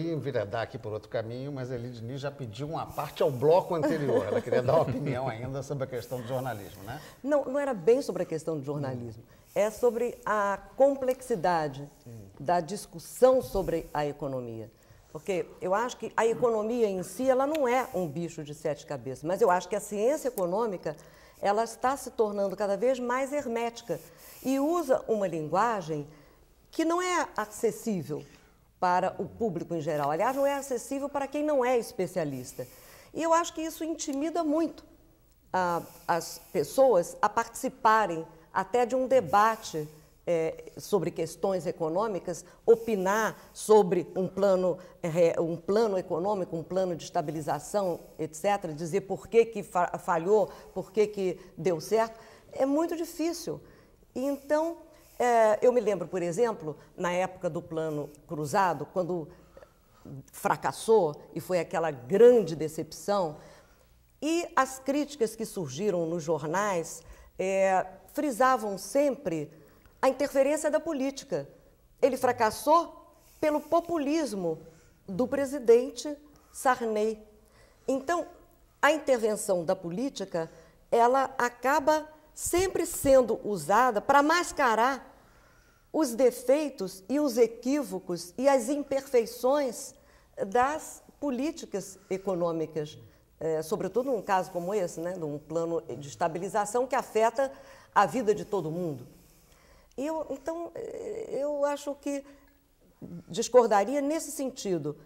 ia enveredar aqui por outro caminho, mas a Elidini já pediu uma parte ao bloco anterior. Ela queria dar uma opinião ainda sobre a questão do jornalismo, né? Não, não era bem sobre a questão do jornalismo. Hum. É sobre a complexidade hum. da discussão sobre a economia. Porque eu acho que a economia em si, ela não é um bicho de sete cabeças, mas eu acho que a ciência econômica, ela está se tornando cada vez mais hermética e usa uma linguagem que não é acessível para o público em geral. Aliás, não é acessível para quem não é especialista. E eu acho que isso intimida muito a, ah, as pessoas a participarem até de um debate é, sobre questões econômicas, opinar sobre um plano, é, um plano econômico, um plano de estabilização, etc., dizer por que, que falhou, por que, que deu certo, é muito difícil. Então, é, eu me lembro, por exemplo, na época do plano cruzado, quando fracassou e foi aquela grande decepção, e as críticas que surgiram nos jornais é, frisavam sempre a interferência da política. Ele fracassou pelo populismo do presidente Sarney. Então, a intervenção da política, ela acaba sempre sendo usada para mascarar os defeitos e os equívocos e as imperfeições das políticas econômicas, é, sobretudo num caso como esse, né, de um plano de estabilização que afeta a vida de todo mundo. Eu, então, eh, eu acho que discordaria nesse sentido.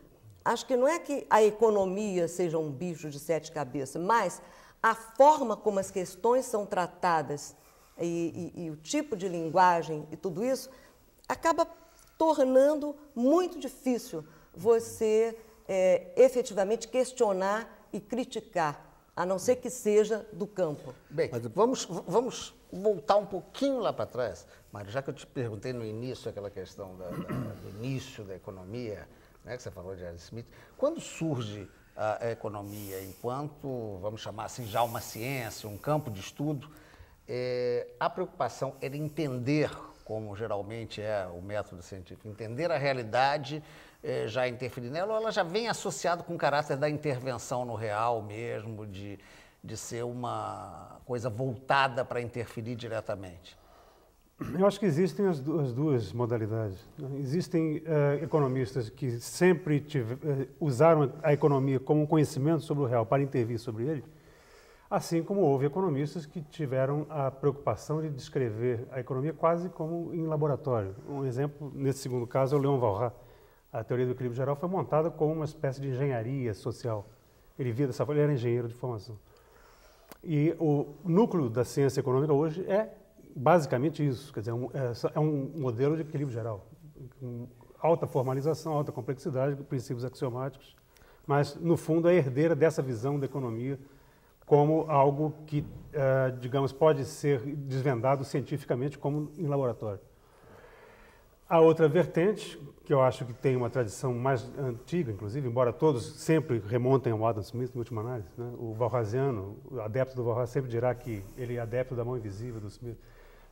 Acho que não é que a economia seja um bicho de sete cabeças, mas a forma como as questões são tratadas e, e, e o tipo de linguagem e tudo isso, acaba tornando muito difícil você é, efetivamente questionar e criticar, a não ser que seja do campo. Bem, vamos, vamos voltar um pouquinho lá para trás. Mário, já que eu te perguntei no início aquela questão da, da, do início da economia, né, que você falou de Adam Smith, quando surge a, a economia enquanto, vamos chamar assim, já uma ciência, um campo de estudo, é, a preocupação era entender, como geralmente é o método científico, entender a realidade, é, já interferir nela, ou ela já vem associada com o caráter da intervenção no real mesmo, de, de ser uma coisa voltada para interferir diretamente? Eu acho que existem as duas, as duas modalidades. Né? Existem uh, economistas que sempre tive, uh, usaram a economia como um conhecimento sobre o real para intervir sobre ele, Assim como houve economistas que tiveram a preocupação de descrever a economia quase como em laboratório. Um exemplo, nesse segundo caso, é o Leon Valras. A teoria do equilíbrio geral foi montada como uma espécie de engenharia social. Ele via dessa forma, ele era engenheiro de formação. E o núcleo da ciência econômica hoje é basicamente isso, quer dizer, é um modelo de equilíbrio geral, com alta formalização, alta complexidade, princípios axiomáticos, mas no fundo é herdeira dessa visão da economia como algo que, uh, digamos, pode ser desvendado cientificamente como em laboratório. A outra vertente, que eu acho que tem uma tradição mais antiga, inclusive, embora todos sempre remontem ao Adam Smith, na última análise, né? o Valraziano, o adepto do Valras, sempre dirá que ele é adepto da mão invisível do Smith.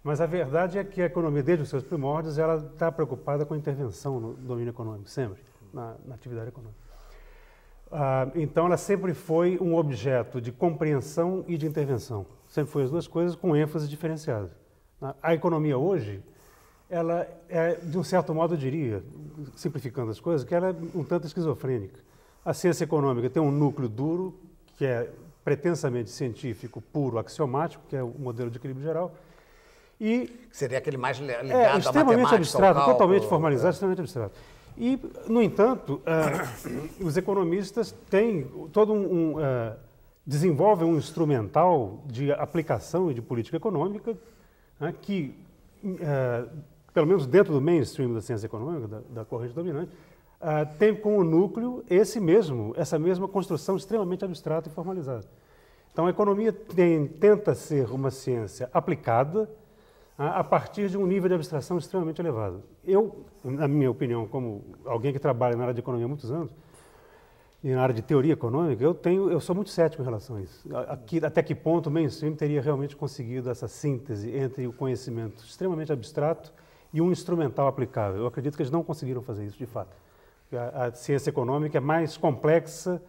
Mas a verdade é que a economia, desde os seus primórdios, ela está preocupada com a intervenção no domínio econômico, sempre, na, na atividade econômica. Ah, então, ela sempre foi um objeto de compreensão e de intervenção. Sempre foi as duas coisas com ênfase diferenciada. A economia hoje, ela é, de um certo modo, eu diria, simplificando as coisas, que ela é um tanto esquizofrênica. A ciência econômica tem um núcleo duro, que é pretensamente científico, puro, axiomático, que é o modelo de equilíbrio geral, e... Seria aquele mais é, ligado é, extremamente à matemática, abstrato, totalmente formalizado, é. extremamente abstrato. E, no entanto, uh, os economistas têm todo um. um uh, desenvolvem um instrumental de aplicação e de política econômica né, que, uh, pelo menos dentro do mainstream da ciência econômica, da, da corrente dominante, tem como núcleo esse mesmo, essa mesma construção extremamente abstrata e formalizada. Então, a economia tem, tenta ser uma ciência aplicada, a partir de um nível de abstração extremamente elevado. Eu, na minha opinião, como alguém que trabalha na área de economia há muitos anos, e na área de teoria econômica, eu tenho, eu sou muito cético em relação a isso. Aqui, até que ponto o mainstream teria realmente conseguido essa síntese entre o conhecimento extremamente abstrato e um instrumental aplicável? Eu acredito que eles não conseguiram fazer isso de fato. A, a ciência econômica é mais complexa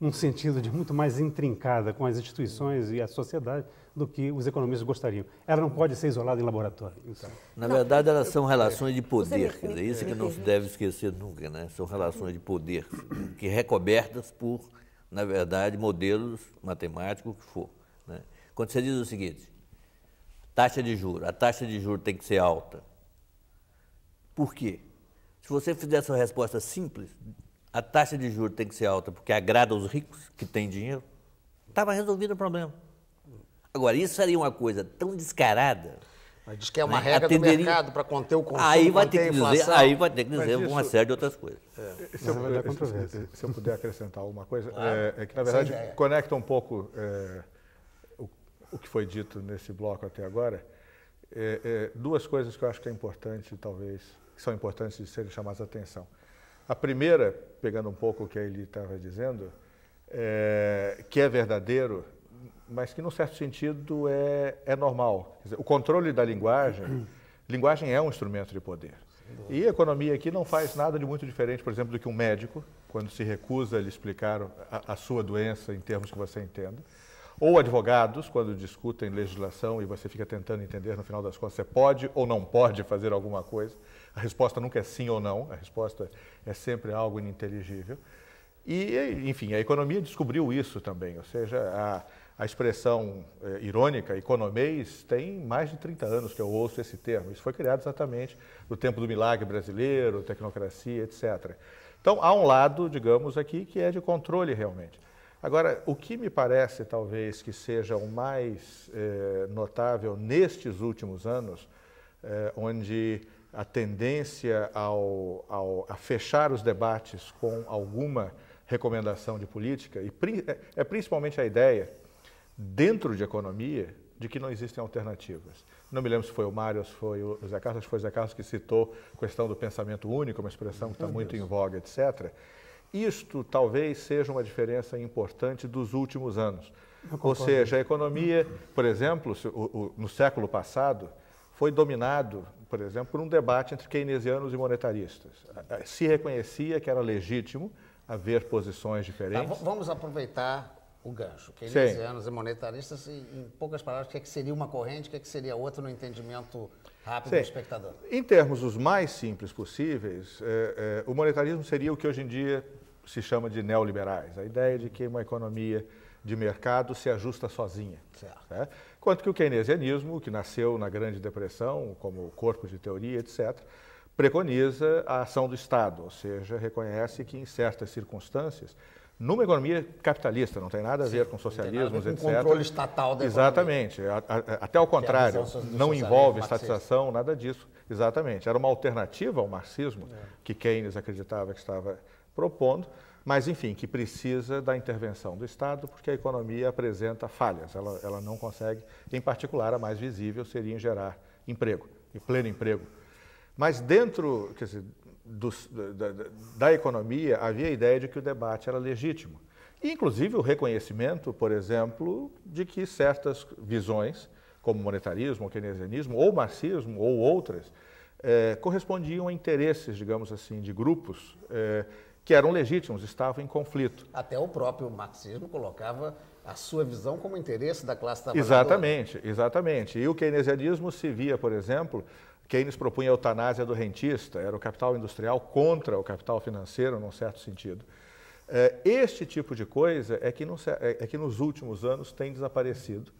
num sentido de muito mais intrincada com as instituições e a sociedade do que os economistas gostariam. Ela não pode ser isolada em laboratório. Então. Na verdade, elas são é, relações de poder. Quer dizer, isso que não se deve esquecer nunca, né? São relações de poder que recobertas por, na verdade, modelos matemáticos, o que for. Né? Quando você diz o seguinte, taxa de juros, a taxa de juros tem que ser alta. Por quê? Se você fizer essa resposta simples, a taxa de juros tem que ser alta porque agrada os ricos que têm dinheiro, estava resolvido o problema. Agora, isso seria uma coisa tão descarada. Mas diz que é uma né? regra Atenderia... do mercado para conter o consumo, aí vai ter que dizer, Aí vai ter que dizer isso... uma série de outras coisas. É. Se, eu puder, se, se, eu puder, acrescentar uma coisa, claro. é, é, que, na verdade, conecta um pouco é, o, o, que foi dito nesse bloco até agora. É, é, duas coisas que eu acho que é importante, talvez, que são importantes de serem chamadas a atenção. A primeira, pegando um pouco o que a Eli estava dizendo, é, que é verdadeiro, mas que, num certo sentido, é, é normal. Dizer, o controle da linguagem, linguagem é um instrumento de poder. E a economia aqui não faz nada de muito diferente, por exemplo, do que um médico, quando se recusa a lhe explicar a, a sua doença em termos que você entenda. Ou advogados, quando discutem legislação e você fica tentando entender, no final das contas, você pode ou não pode fazer alguma coisa. A resposta nunca é sim ou não, a resposta é sempre algo ininteligível. E, enfim, a economia descobriu isso também, ou seja, a, a expressão é, irônica, economês, tem mais de 30 anos que eu ouço esse termo. Isso foi criado exatamente no tempo do milagre brasileiro, tecnocracia, etc. Então, há um lado, digamos aqui, que é de controle realmente. Agora, o que me parece talvez que seja o mais é, notável nestes últimos anos, é, onde a tendência ao, ao, a fechar os debates com alguma recomendação de política, e é, é principalmente a ideia, dentro de economia, de que não existem alternativas. Não me lembro se foi o Mário, se foi o Zé Carlos, acho que foi o Zé Carlos que citou a questão do pensamento único, uma expressão que está muito em voga, etc. Isto talvez seja uma diferença importante dos últimos anos. Ou seja, a economia, por exemplo, no século passado, foi dominado por exemplo, por um debate entre keynesianos e monetaristas. Se reconhecia que era legítimo haver posições tá, diferentes. Tá, vamos aproveitar o gancho. Keynesianos Sim. e monetaristas, e, em poucas palavras, o que, é que seria uma corrente, o que, é que seria outra no entendimento rápido Sim. do espectador? Em termos os mais simples possíveis, é, é, o monetarismo seria o que hoje em dia se chama de neoliberais, a ideia de que uma economia de mercado se ajusta sozinha. Certo. Né? quanto que o keynesianismo, que nasceu na Grande Depressão, como corpo de teoria, etc., preconiza a ação do Estado, ou seja, reconhece que em certas circunstâncias, numa economia capitalista, não tem nada a ver Sim, com socialismo, etc. Com controle estatal da Exatamente. A, a, até ao é contrário, não envolve estatização, nada disso. Exatamente. Era uma alternativa ao marxismo é. que Keynes acreditava que estava propondo mas enfim, que precisa da intervenção do Estado, porque a economia apresenta falhas, ela, ela não consegue, em particular, a mais visível seria em gerar emprego, e pleno emprego. Mas dentro dizer, do, da, da, economia havia a ideia de que o debate era legítimo, e, inclusive o reconhecimento, por exemplo, de que certas visões, como monetarismo, ou keynesianismo, ou marxismo, ou outras, eh, correspondiam a interesses, digamos assim, de grupos eh, que eram legítimos, estavam em conflito. Até o próprio marxismo colocava a sua visão como interesse da classe trabalhadora. Exatamente, exatamente. E o keynesianismo se via, por exemplo, Keynes propunha a eutanásia do rentista, era o capital industrial contra o capital financeiro, num certo sentido. Eh, este tipo de coisa é que, nos, é, é que nos últimos anos tem desaparecido.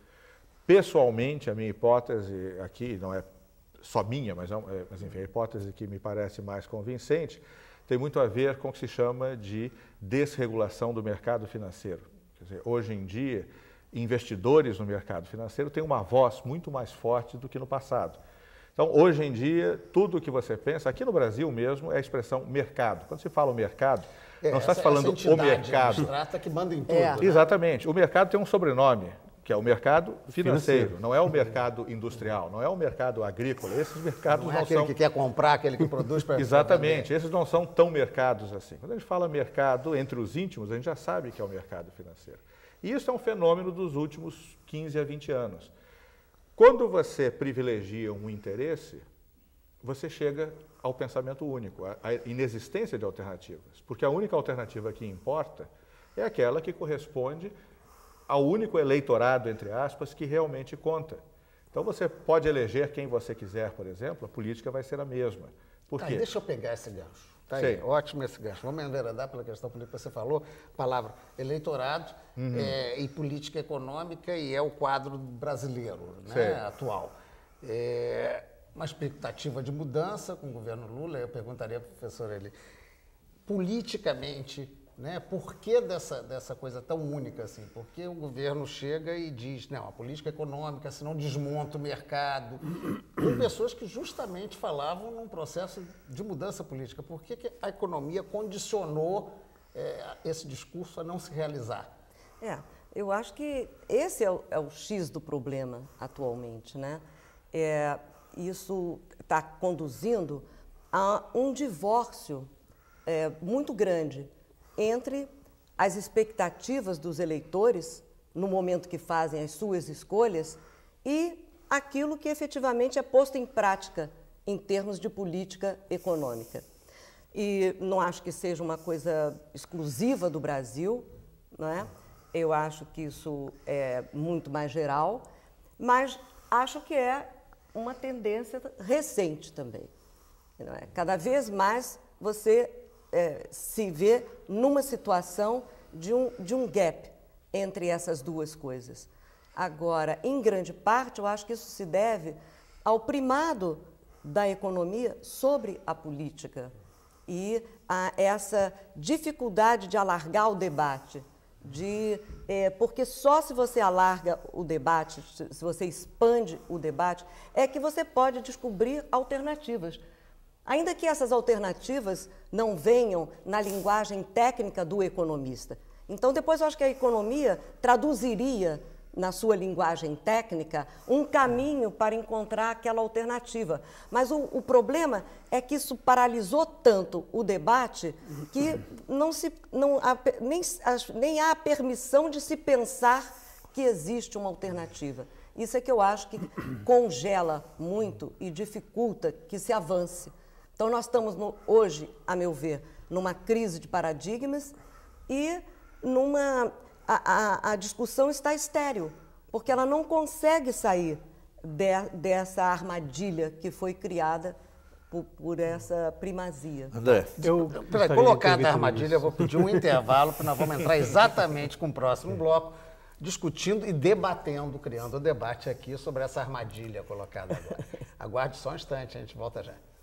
Pessoalmente, a minha hipótese aqui, não é só minha, mas, é é, mas enfim, a hipótese que me parece mais convincente, tem muito a ver com o que se chama de desregulação do mercado financeiro. Dizer, hoje em dia, investidores no mercado financeiro têm uma voz muito mais forte do que no passado. Então, hoje em dia, tudo o que você pensa, aqui no Brasil mesmo, é a expressão mercado. Quando se fala o mercado, é, não está se falando o mercado. Trata que manda em tudo. É. Né? Exatamente. O mercado tem um sobrenome que é o mercado financeiro, financeiro, não é o mercado industrial, não é o mercado agrícola. Esses mercados não, é não aquele são... que quer comprar, aquele que produz para Exatamente, esses não são tão mercados assim. Quando a gente fala mercado entre os íntimos, a gente já sabe que é o mercado financeiro. E isso é um fenômeno dos últimos 15 a 20 anos. Quando você privilegia um interesse, você chega ao pensamento único, à inexistência de alternativas, porque a única alternativa que importa é aquela que corresponde ao único eleitorado, entre aspas, que realmente conta. Então você pode eleger quem você quiser, por exemplo, a política vai ser a mesma. Por tá, quê? Deixa eu pegar esse gancho. Tá aí, ótimo esse gancho. Vamos enveredar pela questão política que você falou, palavra eleitorado uhum. é, e política econômica, e é o quadro brasileiro né, atual. É, uma expectativa de mudança com o governo Lula, eu perguntaria para o professor ele, politicamente né? Por que dessa, dessa coisa tão única assim? Porque o governo chega e diz, não, a política econômica, senão desmonta o mercado. Com pessoas que justamente falavam num processo de mudança política. Por que, que a economia condicionou é, esse discurso a não se realizar? É, eu acho que esse é o, é o X do problema atualmente, né? É, isso está conduzindo a um divórcio é, muito grande entre as expectativas dos eleitores, no momento que fazem as suas escolhas, e aquilo que efetivamente é posto em prática em termos de política econômica. E não acho que seja uma coisa exclusiva do Brasil, não é? eu acho que isso é muito mais geral, mas acho que é uma tendência recente também. É? Cada vez mais você é, se vê numa situação de um, de um gap entre essas duas coisas. Agora, em grande parte, eu acho que isso se deve ao primado da economia sobre a política e a essa dificuldade de alargar o debate, de é, porque só se você alarga o debate, se você expande o debate, é que você pode descobrir alternativas. Ainda que essas alternativas não venham na linguagem técnica do economista. Então, depois eu acho que a economia traduziria na sua linguagem técnica, um caminho para encontrar aquela alternativa. Mas o, o, problema é que isso paralisou tanto o debate que não se, não há, nem, nem há permissão de se pensar que existe uma alternativa. Isso é que eu acho que congela muito e dificulta que se avance. Então, nós estamos no, hoje, a meu ver, numa crise de paradigmas e numa. A, a, a discussão está estéreo, porque ela não consegue sair de, dessa armadilha que foi criada por, por, essa primazia. André, eu para colocar na armadilha, eu vou pedir um intervalo, porque nós vamos entrar exatamente com o próximo bloco, discutindo e debatendo, criando um debate aqui sobre essa armadilha colocada agora. Aguarde só um instante, a gente volta já.